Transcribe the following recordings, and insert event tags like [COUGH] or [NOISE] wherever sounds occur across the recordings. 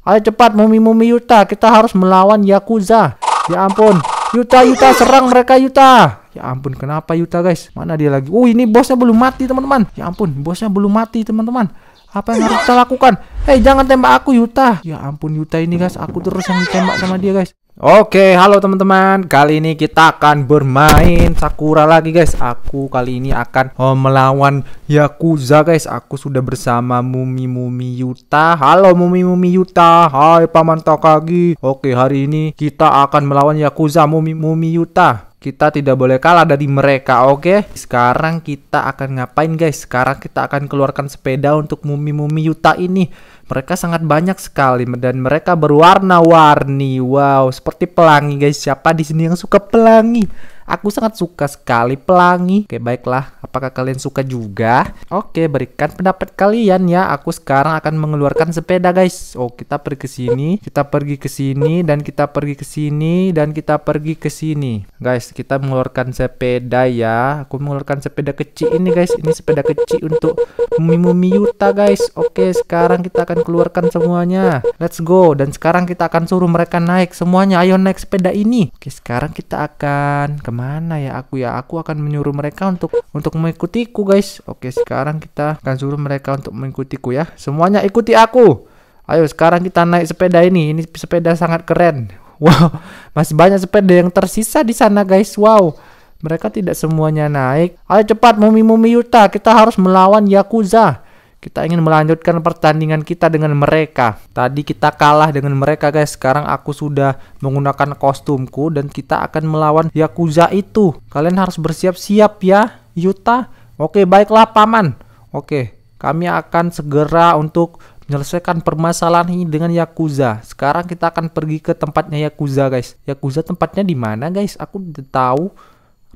Ayo cepat mumi-mumi Yuta, kita harus melawan Yakuza. Ya ampun, Yuta Yuta serang mereka Yuta. Ya ampun, kenapa Yuta guys? Mana dia lagi? Oh, ini bosnya belum mati, teman-teman. Ya ampun, bosnya belum mati, teman-teman. Apa yang harus kita lakukan? Hei, jangan tembak aku Yuta. Ya ampun Yuta ini guys, aku terus yang ditembak sama dia guys. Oke, halo teman-teman. Kali ini kita akan bermain Sakura lagi, guys. Aku kali ini akan oh, melawan Yakuza, guys. Aku sudah bersama Mumi-Mumi Yuta. Halo Mumi-Mumi Yuta. Hai Paman Takagi. Oke, hari ini kita akan melawan Yakuza Mumi-Mumi Yuta. Kita tidak boleh kalah dari mereka, oke? Okay? Sekarang kita akan ngapain guys? Sekarang kita akan keluarkan sepeda untuk mumi-mumi Yuta ini. Mereka sangat banyak sekali dan mereka berwarna-warni. Wow, seperti pelangi guys. Siapa di sini yang suka pelangi? Aku sangat suka sekali pelangi. Oke, baiklah. Apakah kalian suka juga? Oke, berikan pendapat kalian ya. Aku sekarang akan mengeluarkan sepeda, guys. Oh, kita pergi ke sini, kita pergi ke sini, dan kita pergi ke sini, dan kita pergi ke sini. Guys, kita mengeluarkan sepeda ya. Aku mengeluarkan sepeda kecil ini, guys. Ini sepeda kecil untuk Mumi-Mumi Yuta, guys. Oke, sekarang kita akan keluarkan semuanya. Let's go. Dan sekarang kita akan suruh mereka naik semuanya. Ayo naik sepeda ini. Oke, sekarang kita akan Mana ya aku ya? Aku akan menyuruh mereka untuk untuk mengikutiku guys. Oke sekarang kita akan suruh mereka untuk mengikutiku ya. Semuanya ikuti aku. Ayo sekarang kita naik sepeda ini. Ini sepeda sangat keren. [LAUGHS] Wow, masih banyak sepeda yang tersisa di sana guys. Wow, mereka tidak semuanya naik. Ayo cepat, mumi-mumi Yuta, kita harus melawan Yakuza. Kita ingin melanjutkan pertandingan kita dengan mereka. Tadi kita kalah dengan mereka guys. Sekarang aku sudah menggunakan kostumku dan kita akan melawan Yakuza itu. Kalian harus bersiap-siap ya Yuta. Oke baiklah paman. Oke kami akan segera untuk menyelesaikan permasalahan ini dengan Yakuza. Sekarang kita akan pergi ke tempatnya Yakuza guys. Yakuza tempatnya di mana guys? Aku tidak tahu.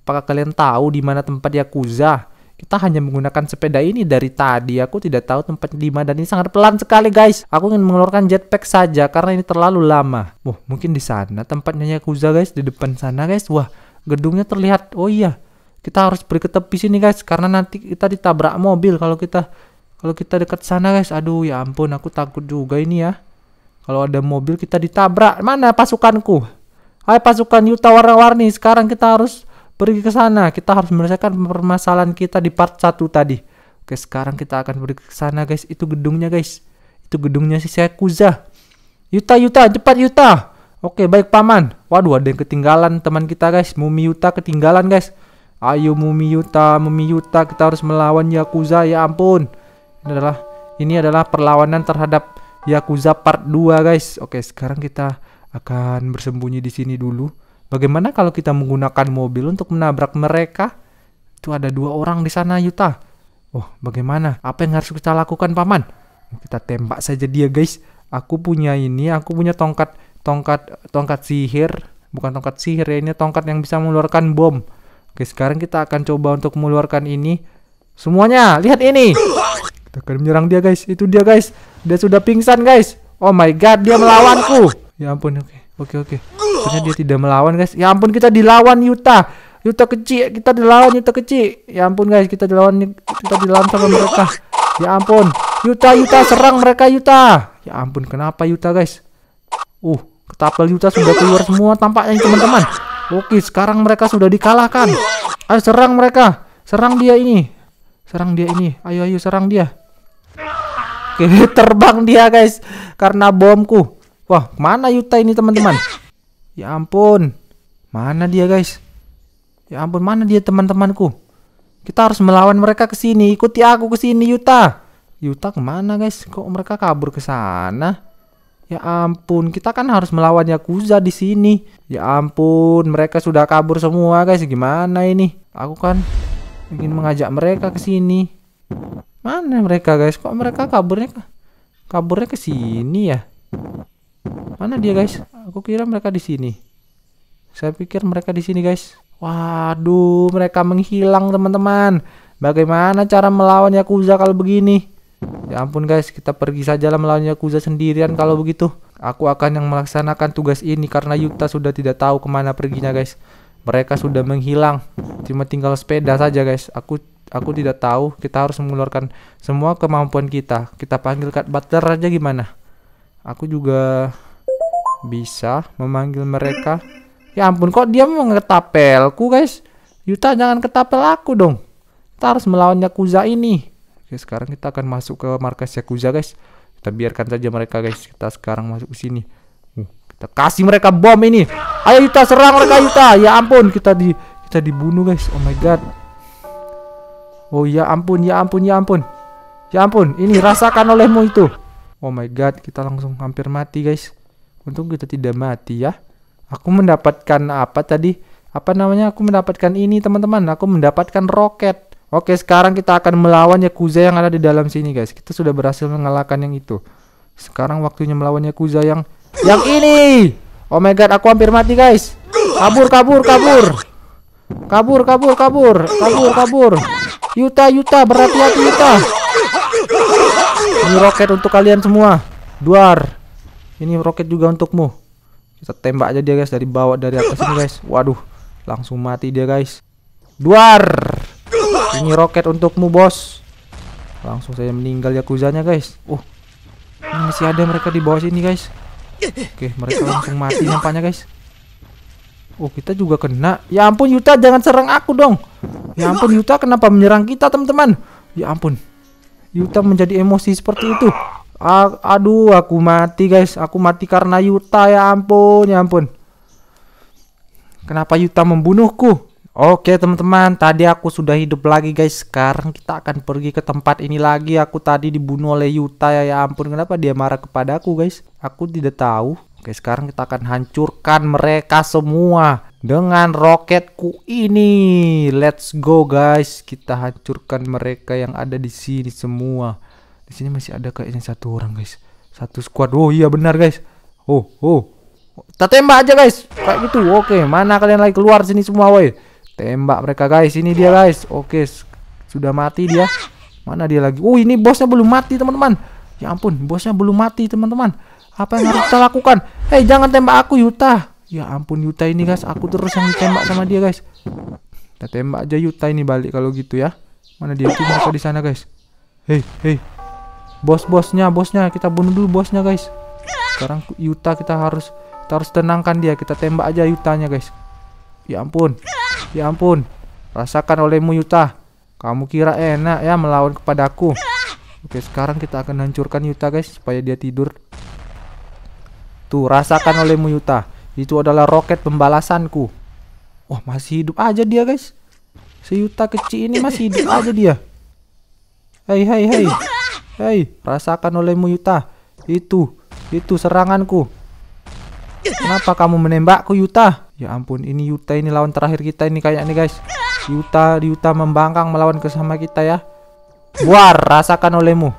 Apakah kalian tahu di mana tempat Yakuza? kita hanya menggunakan sepeda ini dari tadi. Aku tidak tahu tempat mana dan ini sangat pelan sekali guys. Aku ingin mengeluarkan jetpack saja karena ini terlalu lama. Wah, mungkin di sana tempatnya Yakuza guys, di depan sana guys. Wah, gedungnya terlihat. Oh iya, kita harus pergi ke tepi sini guys karena nanti kita ditabrak mobil kalau kita kalau kita dekat sana guys. Aduh, ya ampun aku takut juga ini ya. Kalau ada mobil kita ditabrak. Mana pasukanku? Hai pasukan Yuta warna-warni, sekarang kita harus pergi ke sana. Kita harus menyelesaikan permasalahan kita di part 1 tadi. Oke, sekarang kita akan pergi ke sana, guys. Itu gedungnya, guys. Itu gedungnya si Sekuza. Yuta, Yuta, cepat Yuta. Oke, baik paman. Waduh, ada yang ketinggalan teman kita, guys. Mumi Yuta ketinggalan, guys. Ayo Mumi Yuta, Mumi Yuta, kita harus melawan Yakuza. Ya ampun. Ini adalah ini adalah perlawanan terhadap Yakuza part 2, guys. Oke, sekarang kita akan bersembunyi di sini dulu Bagaimana kalau kita menggunakan mobil untuk menabrak mereka? Itu ada dua orang di sana, Yuta. oh, bagaimana? Apa yang harus kita lakukan, Paman? Kita tembak saja dia, guys. Aku punya ini, aku punya tongkat tongkat tongkat sihir, bukan tongkat sihir ya, ini tongkat yang bisa mengeluarkan bom. Oke, sekarang kita akan coba untuk mengeluarkan ini. Semuanya, lihat ini. Kita akan menyerang dia, guys. Itu dia, guys. Dia sudah pingsan, guys. Oh my god, dia melawanku. Ya ampun, oke. Oke oke. Ternyata dia tidak melawan guys. Ya ampun kita dilawan Yuta. Yuta kecil, kita dilawan Yuta kecil. Ya ampun guys, kita dilawan kita dilawan sama mereka. Ya ampun. Yuta Yuta serang mereka Yuta. Ya ampun kenapa Yuta guys? Uh, ketapel Yuta sudah keluar semua tampaknya teman-teman. Oke, sekarang mereka sudah dikalahkan. Ayo serang mereka. Serang dia ini. Serang dia ini. Ayo ayo serang dia. Oke, [LAUGHS] terbang dia guys karena bomku. Wah, mana Yuta ini teman-teman? Ya ampun. Mana dia, guys? Ya ampun, mana dia teman-temanku? Kita harus melawan mereka ke sini. Ikuti aku ke sini, Yuta. Yuta kemana, guys? Kok mereka kabur ke sana? Ya ampun, kita kan harus melawan Yakuza di sini. Ya ampun, mereka sudah kabur semua, guys. Gimana ini? Aku kan ingin mengajak mereka ke sini. Mana mereka, guys? Kok mereka kaburnya kaburnya ke sini ya? Mana dia guys? Aku kira mereka di sini. Saya pikir mereka di sini guys. Waduh, mereka menghilang teman-teman. Bagaimana cara melawan Yakuza kalau begini? Ya ampun guys, kita pergi sajalah melawan Yakuza sendirian kalau begitu. Aku akan yang melaksanakan tugas ini karena Yuta sudah tidak tahu kemana perginya guys. Mereka sudah menghilang. Cuma tinggal sepeda saja guys. Aku aku tidak tahu. Kita harus mengeluarkan semua kemampuan kita. Kita panggil Kat Butter aja gimana? Aku juga bisa memanggil mereka. Ya ampun, kok dia mau ngetapelku, guys? Yuta, jangan ketapel aku dong. Kita harus melawan Yakuza ini. Oke, sekarang kita akan masuk ke markas Yakuza, guys. Kita biarkan saja mereka, guys. Kita sekarang masuk ke sini. Uh, kita kasih mereka bom ini. Ayo Yuta, serang mereka Yuta. Ya ampun, kita di kita dibunuh, guys. Oh my god. Oh ya ampun, ya ampun, ya ampun. Ya ampun, ini rasakan olehmu itu. Oh my god, kita langsung hampir mati guys. Untung kita tidak mati ya. Aku mendapatkan apa tadi? Apa namanya? Aku mendapatkan ini teman-teman. Aku mendapatkan roket. Oke, sekarang kita akan melawan Yakuza yang ada di dalam sini guys. Kita sudah berhasil mengalahkan yang itu. Sekarang waktunya melawan Yakuza yang... Yang ini! Oh my god, aku hampir mati guys. Kabur, kabur, kabur. Kabur, kabur, kabur. Kabur, kabur. Yuta, Yuta, berhati-hati Yuta. Ini roket untuk kalian semua. Duar. Ini roket juga untukmu. Kita tembak aja dia guys dari bawah dari atas ini guys. Waduh, langsung mati dia guys. Duar. Ini roket untukmu bos. Langsung saya meninggal ya kuzanya guys. Uh. Ini masih ada mereka di bawah sini guys. Oke, mereka langsung mati nampaknya guys. Oh kita juga kena. Ya ampun Yuta jangan serang aku dong. Ya ampun Yuta kenapa menyerang kita teman-teman? Ya ampun. Yuta menjadi emosi seperti itu. A aduh, aku mati guys. Aku mati karena Yuta ya ampun, ya ampun. Kenapa Yuta membunuhku? Oke teman-teman, tadi aku sudah hidup lagi guys. Sekarang kita akan pergi ke tempat ini lagi. Aku tadi dibunuh oleh Yuta ya, ya ampun. Kenapa dia marah kepada aku, guys? Aku tidak tahu. Oke, sekarang kita akan hancurkan mereka semua dengan roketku ini. Let's go guys, kita hancurkan mereka yang ada di sini semua. Di sini masih ada kayaknya satu orang guys, satu squad. Oh iya benar guys. Oh oh, kita tembak aja guys, kayak gitu. Oke, mana kalian lagi keluar sini semua woi. Tembak mereka guys, ini dia guys. Oke, sudah mati dia. Mana dia lagi? Oh ini bosnya belum mati teman-teman. Ya ampun, bosnya belum mati teman-teman. Apa yang harus kita lakukan? Hei eh, jangan tembak aku Yuta. Ya ampun Yuta ini guys, aku terus yang ditembak sama dia guys. Kita tembak aja Yuta ini balik kalau gitu ya. Mana dia tuh mereka di sana guys. Hei, hei. Bos-bosnya, bosnya kita bunuh dulu bosnya guys. Sekarang Yuta kita harus kita harus tenangkan dia. Kita tembak aja Yutanya guys. Ya ampun. Ya ampun. Rasakan olehmu Yuta. Kamu kira enak ya melawan kepadaku. Oke, sekarang kita akan hancurkan Yuta guys supaya dia tidur. Tuh, rasakan olehmu Yuta. Itu adalah roket pembalasanku. Wah, masih hidup aja dia, guys. Seyuta kecil ini masih hidup aja dia. Hei, hei, hei. Hei, rasakan olehmu Yuta. Itu, itu seranganku. Kenapa kamu menembakku Yuta? Ya ampun, ini Yuta ini lawan terakhir kita ini kayaknya guys. Yuta, Yuta membangkang melawan kesama kita ya. Buar, rasakan olehmu.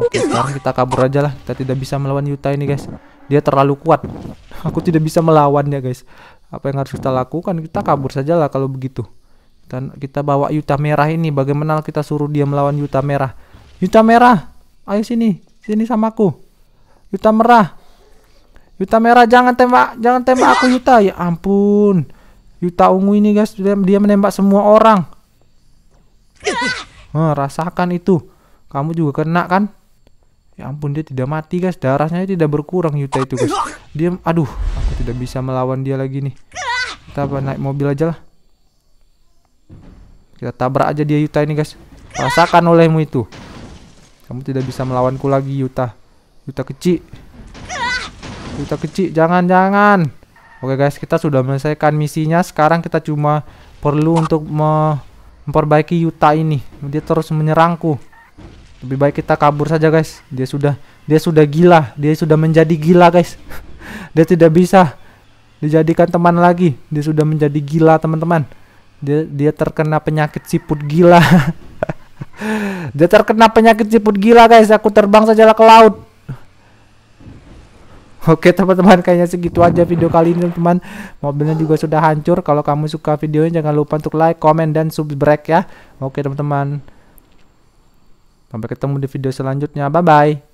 Oke, sekarang kita kabur aja lah. Kita tidak bisa melawan Yuta ini guys. Dia terlalu kuat aku tidak bisa melawannya guys apa yang harus kita lakukan kita kabur saja lah kalau begitu dan kita bawa Yuta Merah ini bagaimana kita suruh dia melawan Yuta Merah Yuta Merah ayo sini sini sama aku Yuta Merah Yuta Merah jangan tembak jangan tembak aku Yuta ya ampun Yuta Ungu ini guys dia, menembak semua orang nah, rasakan itu kamu juga kena kan Ya ampun dia tidak mati guys Darahnya tidak berkurang Yuta itu guys Dia aduh aku tidak bisa melawan dia lagi nih Kita apa, naik mobil aja lah Kita tabrak aja dia Yuta ini guys Rasakan olehmu itu Kamu tidak bisa melawanku lagi Yuta Yuta kecil Yuta kecil jangan-jangan Oke guys kita sudah menyelesaikan misinya Sekarang kita cuma perlu untuk memperbaiki Yuta ini Dia terus menyerangku lebih baik kita kabur saja guys. Dia sudah dia sudah gila, dia sudah menjadi gila guys. [LAUGHS] dia tidak bisa dijadikan teman lagi. Dia sudah menjadi gila teman-teman. Dia dia terkena penyakit siput gila. [LAUGHS] dia terkena penyakit siput gila guys. Aku terbang sajalah ke laut. [LAUGHS] Oke teman-teman kayaknya segitu aja video kali ini teman Mobilnya juga sudah hancur Kalau kamu suka videonya jangan lupa untuk like, komen, dan subscribe ya Oke teman-teman Sampai ketemu di video selanjutnya. Bye bye.